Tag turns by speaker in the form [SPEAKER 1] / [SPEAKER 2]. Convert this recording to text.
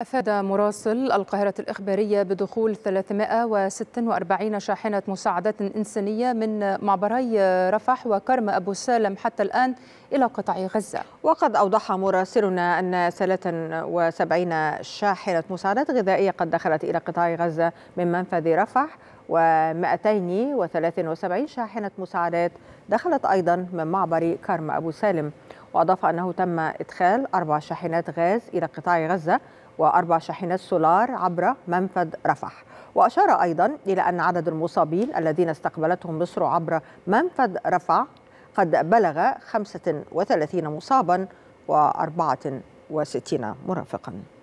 [SPEAKER 1] أفاد مراسل القاهرة الإخبارية بدخول 346 شاحنة مساعدات إنسانية من معبري رفح وكرم أبو سالم حتى الآن إلى قطاع غزة
[SPEAKER 2] وقد أوضح مراسلنا أن 73 شاحنة مساعدات غذائية قد دخلت إلى قطاع غزة من منفذ رفح و273 شاحنة مساعدات دخلت أيضا من معبر كرم أبو سالم وأضاف أنه تم إدخال أربع شاحنات غاز إلى قطاع غزة وأربع شاحنات سولار عبر منفذ رفح وأشار أيضا إلى أن عدد المصابين الذين استقبلتهم مصر عبر منفذ رفح قد بلغ 35 مصابا و 64 مرافقا